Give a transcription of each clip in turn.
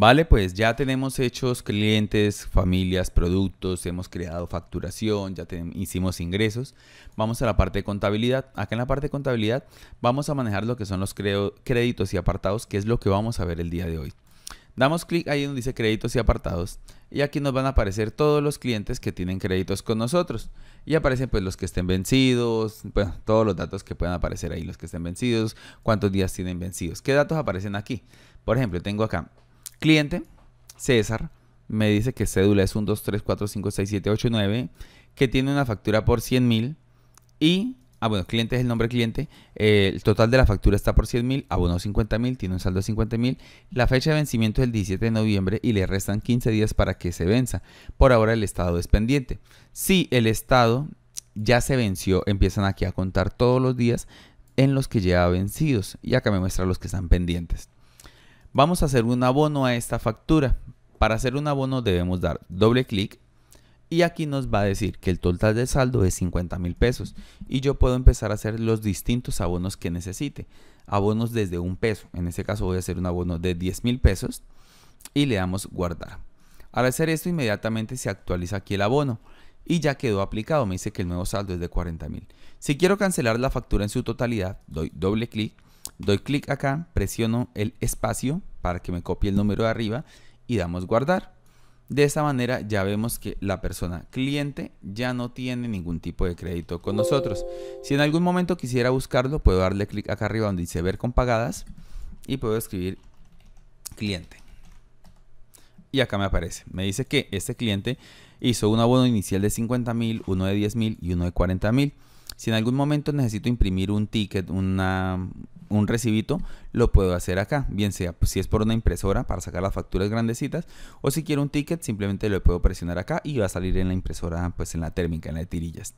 Vale, pues ya tenemos hechos clientes, familias, productos, hemos creado facturación, ya hicimos ingresos. Vamos a la parte de contabilidad. Acá en la parte de contabilidad vamos a manejar lo que son los créditos y apartados, que es lo que vamos a ver el día de hoy. Damos clic ahí donde dice créditos y apartados y aquí nos van a aparecer todos los clientes que tienen créditos con nosotros. Y aparecen pues los que estén vencidos, todos los datos que puedan aparecer ahí, los que estén vencidos, cuántos días tienen vencidos, qué datos aparecen aquí. Por ejemplo, tengo acá Cliente, César, me dice que cédula es 1, 2, 3, 4, 5, 6, 7, 8, 9, que tiene una factura por 100 mil y, ah bueno, cliente es el nombre cliente, eh, el total de la factura está por 100 mil, abonó 50 mil, tiene un saldo de 50 mil, la fecha de vencimiento es el 17 de noviembre y le restan 15 días para que se venza. Por ahora el Estado es pendiente. Si el Estado ya se venció, empiezan aquí a contar todos los días en los que lleva vencidos y acá me muestra los que están pendientes. Vamos a hacer un abono a esta factura. Para hacer un abono debemos dar doble clic y aquí nos va a decir que el total de saldo es 50 mil pesos y yo puedo empezar a hacer los distintos abonos que necesite. Abonos desde un peso, en este caso voy a hacer un abono de 10 mil pesos y le damos guardar. Al hacer esto inmediatamente se actualiza aquí el abono y ya quedó aplicado, me dice que el nuevo saldo es de 40 mil. Si quiero cancelar la factura en su totalidad, doy doble clic, doy clic acá, presiono el espacio para que me copie el número de arriba y damos guardar. De esta manera ya vemos que la persona cliente ya no tiene ningún tipo de crédito con nosotros. Si en algún momento quisiera buscarlo, puedo darle clic acá arriba donde dice ver con pagadas y puedo escribir cliente. Y acá me aparece. Me dice que este cliente hizo un abono inicial de 50 mil, uno de 10 mil y uno de 40 mil. Si en algún momento necesito imprimir un ticket, una, un recibito, lo puedo hacer acá, bien sea pues, si es por una impresora para sacar las facturas grandecitas o si quiero un ticket simplemente lo puedo presionar acá y va a salir en la impresora pues en la térmica, en la tirillas.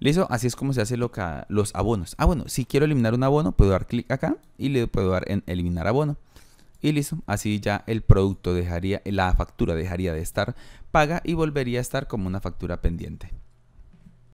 Listo, así es como se hace los abonos. Ah, bueno, si quiero eliminar un abono, puedo dar clic acá y le puedo dar en eliminar abono. Y listo, así ya el producto dejaría, la factura dejaría de estar paga y volvería a estar como una factura pendiente.